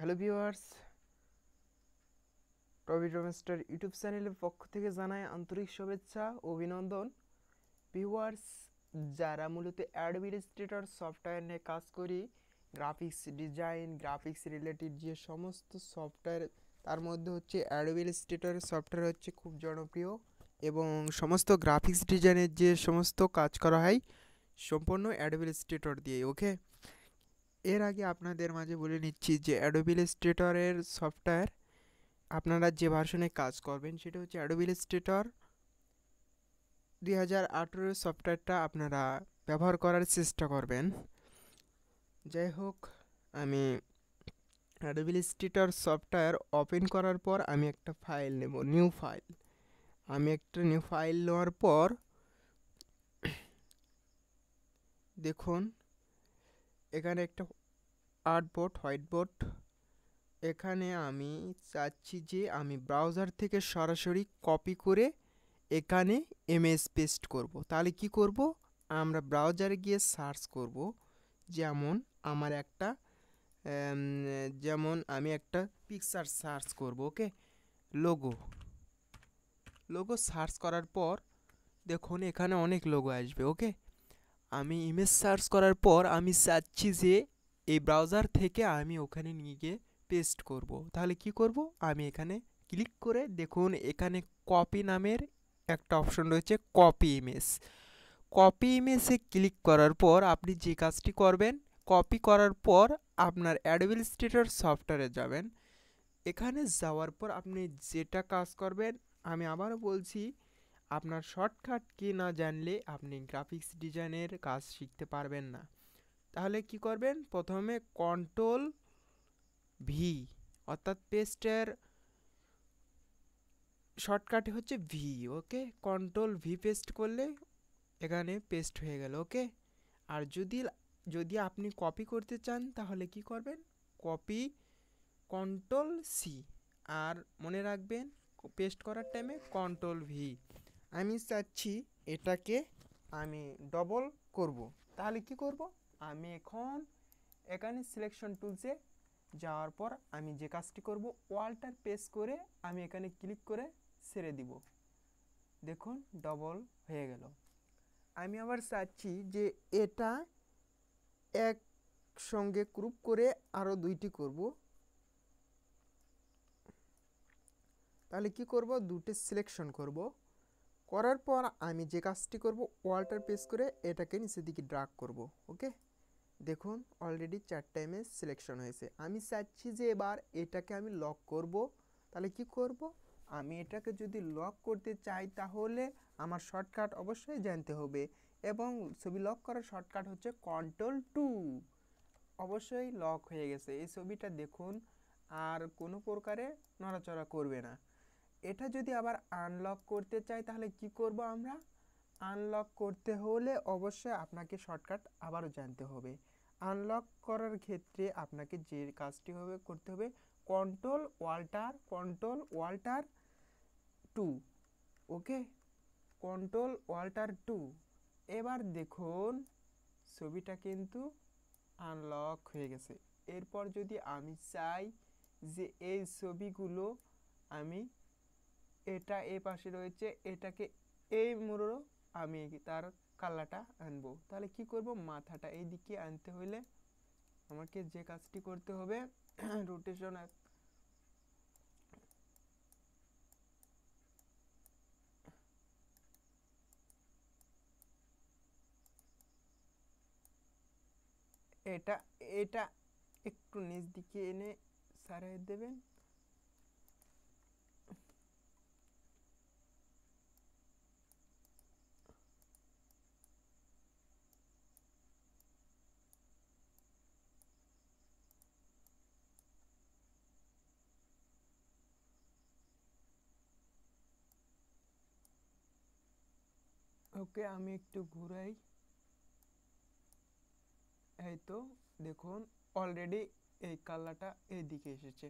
Hello viewers টবি ডোমেস্টার YouTube চ্যানেলের পক্ষ থেকে জানায় আন্তরিক শুভেচ্ছা অভিনন্দন ভিউয়ার্স যারা মূলত অ্যাডমিনিস্ট্রেটর সফটওয়্যার নিয়ে কাজ করি গ্রাফিক্স ডিজাইন গ্রাফিক্স রিলেটেড যে সমস্ত সফটওয়্যার তার মধ্যে হচ্ছে অ্যাডমিনিস্ট্রেটর সফটওয়্যার হচ্ছে খুব জনপ্রিয় এবং সমস্ত গ্রাফিক্স ডিজাইনের যে সমস্ত কাজ করা হয় সম্পূর্ণ অ্যাডমিনিস্ট্রেটর দিয়ে ওকে এর আগে আপনাদের মাঝে বলে নিচ্ছি যে অ্যাডোবিল স্টেটরের সফটওয়্যার আপনারা যে ভার্সনে কাজ করবেন সেটা হচ্ছে অ্যাডোবিল স্টেটর দুই হাজার সফটওয়্যারটা আপনারা ব্যবহার করার চেষ্টা করবেন যাই হোক আমি অ্যাডোবিল স্টেটর সফটওয়্যার ওপেন করার পর আমি একটা ফাইল নেব নিউ ফাইল আমি একটা নিউ ফাইল নেওয়ার পর দেখুন এখানে একটা আর্ট বোর্ড হোয়াইট বোর্ড এখানে আমি চাচ্ছি যে আমি ব্রাউজার থেকে সরাসরি কপি করে এখানে এমএস পেস্ট করব। তাহলে কি করব আমরা ব্রাউজারে গিয়ে সার্চ করব যেমন আমার একটা যেমন আমি একটা পিকচার সার্চ করব ওকে লোগো লোগো সার্চ করার পর দেখুন এখানে অনেক লোগো আসবে ওকে আমি ইমেজ সার্চ করার পর আমি চাচ্ছি যে এই ব্রাউজার থেকে আমি ওখানে নিয়ে গিয়ে পেস্ট করব। তাহলে কি করব আমি এখানে ক্লিক করে দেখুন এখানে কপি নামের একটা অপশন রয়েছে কপি ইমেজ কপি ইমেজে ক্লিক করার পর আপনি যে কাজটি করবেন কপি করার পর আপনার অ্যাডমিনিস্ট্রেটর সফটওয়্যারে যাবেন এখানে যাওয়ার পর আপনি যেটা কাজ করবেন আমি আবারও বলছি আপনার শর্টকাট কি না জানলে আপনি গ্রাফিক্স ডিজাইনের কাজ শিখতে পারবেন না তাহলে কি করবেন প্রথমে কন্ট্রোল ভি অর্থাৎ পেস্টের শর্টকাট হচ্ছে V okay control V paste করলে এখানে পেস্ট হয়ে গেল ওকে আর যদি যদি আপনি কপি করতে চান তাহলে কি করবেন কপি কন্ট্রোল সি আর মনে রাখবেন পেস্ট করার টাইমে কন্ট্রোল ভি আমি চাচ্ছি এটাকে আমি ডবল করব তাহলে কি করব আমি এখন এখানে সিলেকশন টুলসে যাওয়ার পর আমি যে কাজটি করব ওয়ালটার পেস করে আমি এখানে ক্লিক করে ছেড়ে দিব দেখুন ডবল হয়ে গেল আমি আবার চাচ্ছি যে এটা এক সঙ্গে গ্রুপ করে আরও দুইটি করব তাহলে কি করব দুটি সিলেকশন করব করার পর আমি যে কাজটি করব ওয়াল্টার পেস করে এটাকে নিচের দিকে ড্রাগ করব ওকে দেখুন অলরেডি চারটা টাইমে সিলেকশন হয়েছে আমি চাচ্ছি যে এবার এটাকে আমি লক করব তাহলে কি করব আমি এটাকে যদি লক করতে চাই তাহলে আমার শর্টকাট অবশ্যই জানতে হবে এবং ছবি লক করার শর্টকাট হচ্ছে কন্ট্রোল টু অবশ্যই লক হয়ে গেছে এই ছবিটা দেখুন আর কোনো প্রকারে নড়াচড়া করবে না এটা যদি আবার আনলক করতে চাই তাহলে কি করব আমরা আনলক করতে হলে অবশ্যই আপনাকে শর্টকাট আবারও জানতে হবে আনলক করার ক্ষেত্রে আপনাকে যে কাজটি হবে করতে হবে control alter control alter two okay control alter two এবার দেখুন ছবিটা কিন্তু আনলক হয়ে গেছে এরপর যদি আমি চাই যে এই ছবিগুলো আমি এটা এ পাশে রয়েছে এটাকে এই মোড়ো আমি তার কালাটা আনবো তাহলে কি করব মাথাটা এই দিকে আনতে হইলে আমাকে যে কাজটি করতে হবে রোটেশন এটা এটা একটু নিচ দিকে এনে সারাই দেবেন ওকে আমি একটু ঘুরাই এই তো দেখুন অলরেডি এই কালারটা এদিকে এসেছে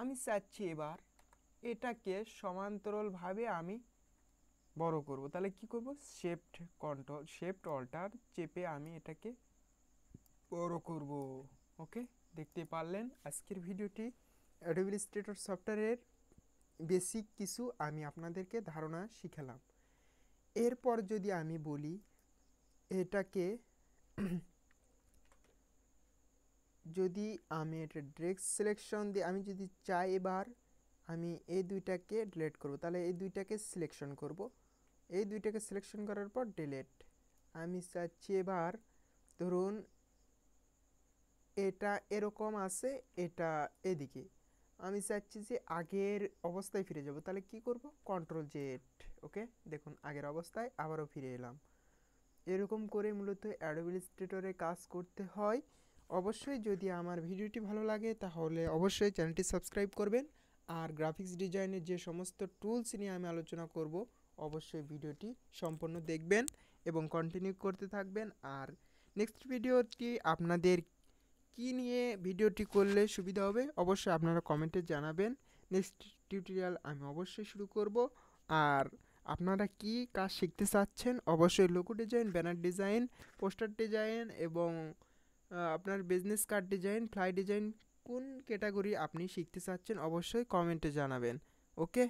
আমি চাচ্ছি এবার এটাকে সমান্তরালভাবে আমি বড় করব তাহলে কি করব শেফট কন্ট্রোল শেফট অল্টার চেপে আমি এটাকে বড় করব ওকে দেখতে পারলেন আজকের ভিডিওটি অ্যাডোবিল সফটওয়্যারের বেসিক কিছু আমি আপনাদেরকে ধারণা শিখালাম এরপর যদি আমি বলি এটাকে যদি আমি এটা ড্রেক্স সিলেকশন দিয়ে আমি যদি চাই এবার আমি এই দুইটাকে ডিলেট করব তাহলে এই দুইটাকে সিলেকশন করব এই দুইটাকে সিলেকশন করার পর ডিলেট আমি চাচ্ছি এবার ধরুন এটা এরকম আছে এটা এদিকে আমি চাচ্ছি যে আগের অবস্থায় ফিরে যাব তাহলে কি করব কন্ট্রোল জেড ওকে দেখুন আগের অবস্থায় আবারও ফিরে এলাম এরকম করে মূলত অ্যাডমিনিস্ট্রেটরে কাজ করতে হয় অবশ্যই যদি আমার ভিডিওটি ভালো লাগে তাহলে অবশ্যই চ্যানেলটি সাবস্ক্রাইব করবেন আর গ্রাফিক্স ডিজাইনের যে সমস্ত টুলস নিয়ে আমি আলোচনা করব অবশ্যই ভিডিওটি সম্পূর্ণ দেখবেন এবং কন্টিনিউ করতে থাকবেন আর নেক্সট ভিডিওটি আপনাদের কি নিয়ে ভিডিওটি করলে সুবিধা হবে অবশ্যই আপনারা কমেন্টে জানাবেন নেক্সট টিউটোরিয়াল আমি অবশ্যই শুরু করব আর আপনারা কি কাজ শিখতে চাচ্ছেন অবশ্যই logo design banner design poster design এবং আপনার business card design fly design কোন ক্যাটাগরি আপনি শিখতে চাচ্ছেন অবশ্যই কমেন্টে জানাবেন ওকে